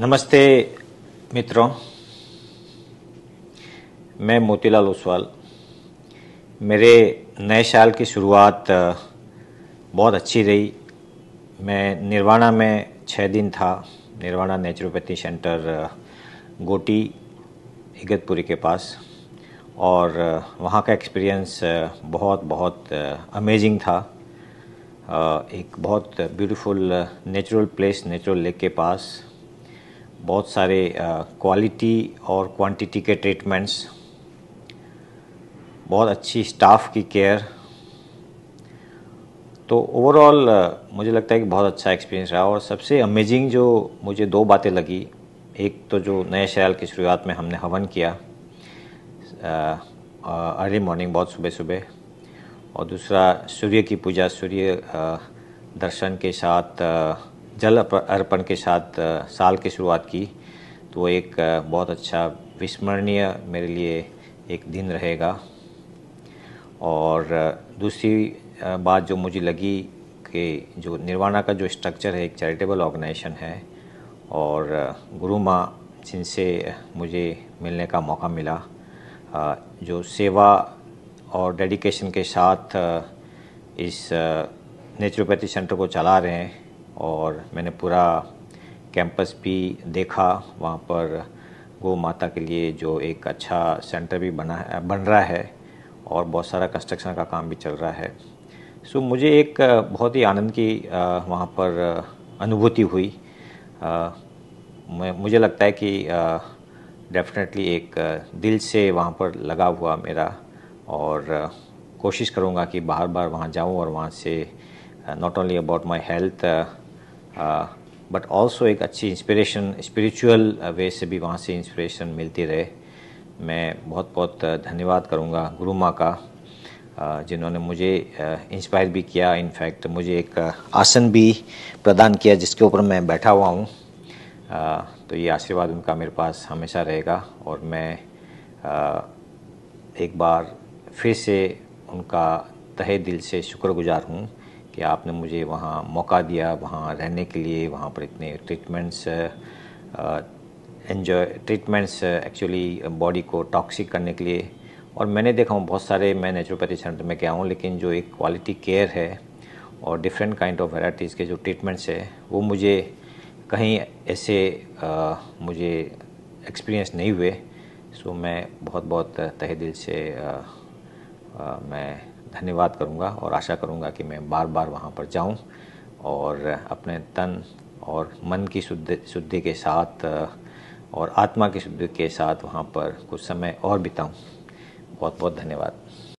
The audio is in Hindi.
नमस्ते मित्रों मैं मोतीलाल ओसवाल मेरे नए साल की शुरुआत बहुत अच्छी रही मैं निर्वाणा में छः दिन था निर्वाणा नेचुरोपैथी सेंटर गोटी इगतपुरी के पास और वहाँ का एक्सपीरियंस बहुत बहुत अमेजिंग था एक बहुत beautiful natural place natural lake के पास बहुत सारे क्वालिटी और क्वांटिटी के ट्रीटमेंट्स बहुत अच्छी स्टाफ की केयर तो ओवरऑल मुझे लगता है कि बहुत अच्छा एक्सपीरियंस रहा और सबसे अमेजिंग जो मुझे दो बातें लगी एक तो जो नए शयाल की शुरुआत में हमने हवन किया अर्ली मॉर्निंग बहुत सुबह सुबह और दूसरा सूर्य की पूजा सूर्य दर्शन के साथ जल अर्पण के साथ साल की शुरुआत की तो एक बहुत अच्छा विस्मरणीय मेरे लिए एक दिन रहेगा और दूसरी बात जो मुझे लगी कि जो निर्वाणा का जो स्ट्रक्चर है एक चैरिटेबल ऑर्गेनाइजेशन है और गुरु माँ जिनसे मुझे मिलने का मौका मिला जो सेवा और डेडिकेशन के साथ इस नेचुरोपैथी सेंटर को चला रहे हैं और मैंने पूरा कैंपस भी देखा वहाँ पर गौ माता के लिए जो एक अच्छा सेंटर भी बना है बन रहा है और बहुत सारा कंस्ट्रक्शन का काम भी चल रहा है सो so, मुझे एक बहुत ही आनंद की वहाँ पर अनुभूति हुई मुझे लगता है कि डेफिनेटली एक दिल से वहाँ पर लगा हुआ मेरा और कोशिश करूँगा कि बार बार वहाँ जाऊँ और वहाँ से not only about my health but uh, also एक अच्छी इंस्पिरेशन स्पिरिचुअल वे से भी वहाँ से इंस्पिरेशन मिलती रहे मैं बहुत बहुत uh, धन्यवाद करूँगा गुरु माँ का uh, जिन्होंने मुझे इंस्पायर भी किया इनफैक्ट मुझे एक आसन भी प्रदान किया जिसके ऊपर मैं बैठा हुआ हूँ तो ये आशीर्वाद उनका मेरे पास हमेशा रहेगा और मैं एक बार फिर से उनका तहे दिल से शुक्रगुजार हूँ कि आपने मुझे वहाँ मौका दिया वहाँ रहने के लिए वहाँ पर इतने treatments enjoy treatments actually body को टॉक्सिक करने के लिए और मैंने देखा हूँ बहुत सारे मैं नेचुरोपैथी सेंटर में गया हूँ लेकिन जो एक क्वालिटी केयर है और डिफरेंट काइंड ऑफ वेराइटीज़ के जो ट्रीटमेंट्स है वो मुझे कहीं ऐसे आ, uh, मुझे एक्सपीरियंस नहीं हुए सो मैं बहुत बहुत तहे दिल से आ, uh, आ, uh, मैं धन्यवाद करूँगा और आशा करूँगा कि मैं बार बार वहाँ पर जाऊँ और अपने तन और मन की शुद्ध शुद्धि के साथ और आत्मा की शुद्धि के साथ वहाँ पर कुछ समय और बिताऊँ बहुत बहुत धन्यवाद